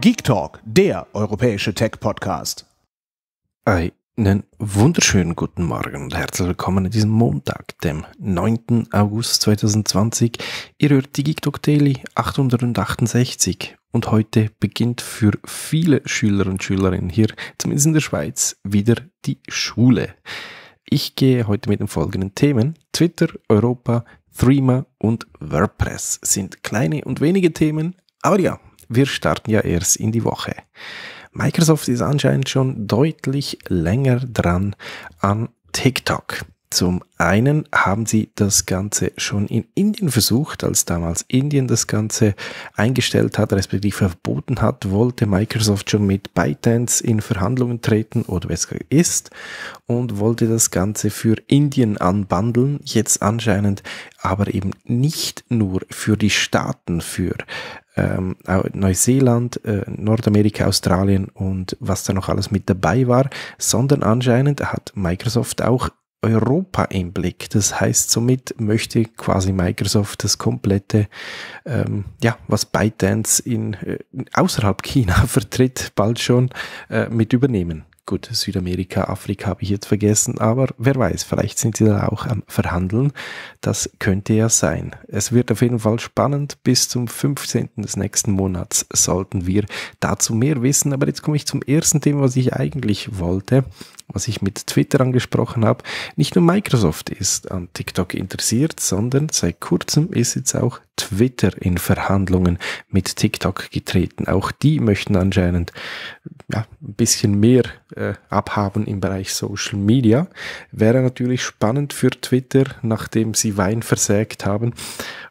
Geek Talk, der europäische Tech-Podcast. Einen wunderschönen guten Morgen und herzlich willkommen an diesem Montag, dem 9. August 2020. Ihr hört die Geek Talk Daily 868 und heute beginnt für viele Schüler und Schülerinnen hier, zumindest in der Schweiz, wieder die Schule. Ich gehe heute mit den folgenden Themen. Twitter, Europa, Threema und WordPress sind kleine und wenige Themen, aber ja, wir starten ja erst in die Woche. Microsoft ist anscheinend schon deutlich länger dran an TikTok. Zum einen haben sie das Ganze schon in Indien versucht, als damals Indien das Ganze eingestellt hat, respektive verboten hat, wollte Microsoft schon mit ByteDance in Verhandlungen treten oder besser ist und wollte das Ganze für Indien anbandeln, jetzt anscheinend aber eben nicht nur für die Staaten, für ähm, Neuseeland, äh, Nordamerika, Australien und was da noch alles mit dabei war, sondern anscheinend hat Microsoft auch Europa im Blick. Das heißt, somit möchte quasi Microsoft das komplette, ähm, ja, was ByteDance in, äh, außerhalb China vertritt, bald schon äh, mit übernehmen. Gut, Südamerika, Afrika habe ich jetzt vergessen, aber wer weiß, vielleicht sind sie da auch am Verhandeln. Das könnte ja sein. Es wird auf jeden Fall spannend. Bis zum 15. des nächsten Monats sollten wir dazu mehr wissen. Aber jetzt komme ich zum ersten Thema, was ich eigentlich wollte was ich mit Twitter angesprochen habe, nicht nur Microsoft ist an TikTok interessiert, sondern seit kurzem ist jetzt auch Twitter in Verhandlungen mit TikTok getreten. Auch die möchten anscheinend ja, ein bisschen mehr äh, abhaben im Bereich Social Media. Wäre natürlich spannend für Twitter, nachdem sie Wein versägt haben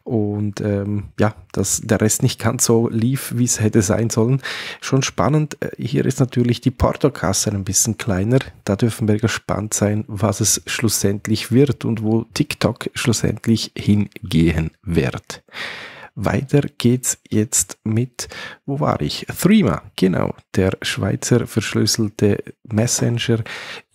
und ähm, ja, dass der Rest nicht ganz so lief, wie es hätte sein sollen. Schon spannend. Äh, hier ist natürlich die Portokasse ein bisschen kleiner da dürfen wir gespannt sein, was es schlussendlich wird und wo TikTok schlussendlich hingehen wird. Weiter geht's jetzt mit, wo war ich? Threema, genau. Der Schweizer verschlüsselte Messenger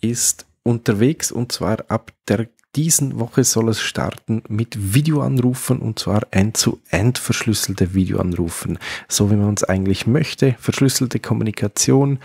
ist unterwegs und zwar ab der diesen Woche soll es starten mit Videoanrufen und zwar end-zu-end -end verschlüsselte Videoanrufen, so wie man es eigentlich möchte, verschlüsselte Kommunikation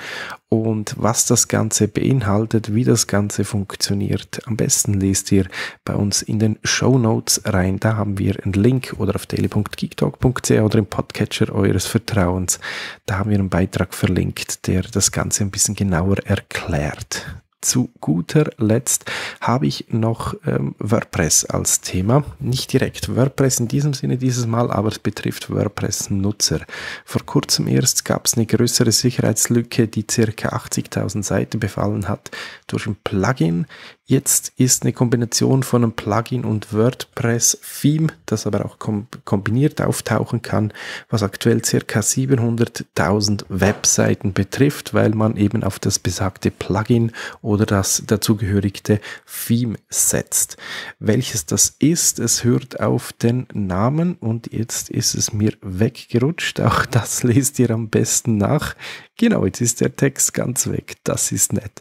und was das Ganze beinhaltet, wie das Ganze funktioniert. Am besten lest ihr bei uns in den Show Notes rein, da haben wir einen Link oder auf daily.geektalk.ca oder im Podcatcher eures Vertrauens. Da haben wir einen Beitrag verlinkt, der das Ganze ein bisschen genauer erklärt zu guter Letzt habe ich noch ähm, WordPress als Thema. Nicht direkt WordPress in diesem Sinne dieses Mal, aber es betrifft WordPress-Nutzer. Vor kurzem erst gab es eine größere Sicherheitslücke, die circa 80.000 Seiten befallen hat durch ein Plugin. Jetzt ist eine Kombination von einem Plugin und WordPress-Theme, das aber auch kombiniert auftauchen kann, was aktuell circa 700.000 Webseiten betrifft, weil man eben auf das besagte Plugin oder oder das dazugehörige Theme setzt. Welches das ist, es hört auf den Namen und jetzt ist es mir weggerutscht. Auch das lest ihr am besten nach. Genau, jetzt ist der Text ganz weg. Das ist nett.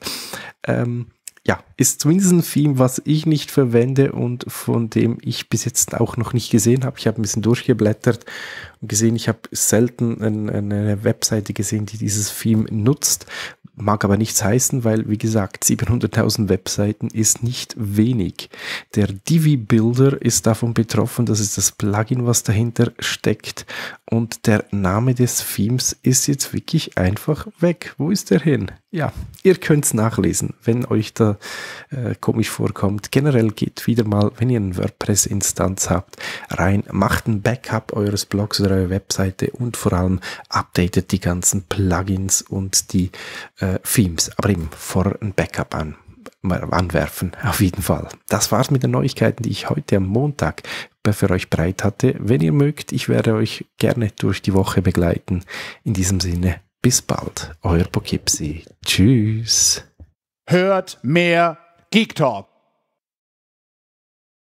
Ähm, ja, ist zumindest ein Theme, was ich nicht verwende und von dem ich bis jetzt auch noch nicht gesehen habe. Ich habe ein bisschen durchgeblättert und gesehen, ich habe selten eine, eine Webseite gesehen, die dieses Theme nutzt mag aber nichts heißen, weil, wie gesagt, 700.000 Webseiten ist nicht wenig. Der Divi Builder ist davon betroffen, das ist das Plugin, was dahinter steckt. Und der Name des Themes ist jetzt wirklich einfach weg. Wo ist der hin? Ja, ihr könnt es nachlesen, wenn euch da äh, komisch vorkommt. Generell geht wieder mal, wenn ihr eine WordPress-Instanz habt, rein, macht ein Backup eures Blogs oder eurer Webseite und vor allem updatet die ganzen Plugins und die äh, äh, Themes, aber eben vor ein Backup an, anwerfen, auf jeden Fall. Das war's mit den Neuigkeiten, die ich heute am Montag für euch bereit hatte. Wenn ihr mögt, ich werde euch gerne durch die Woche begleiten. In diesem Sinne, bis bald, euer Pokipsi. Tschüss. Hört mehr Geek Talk.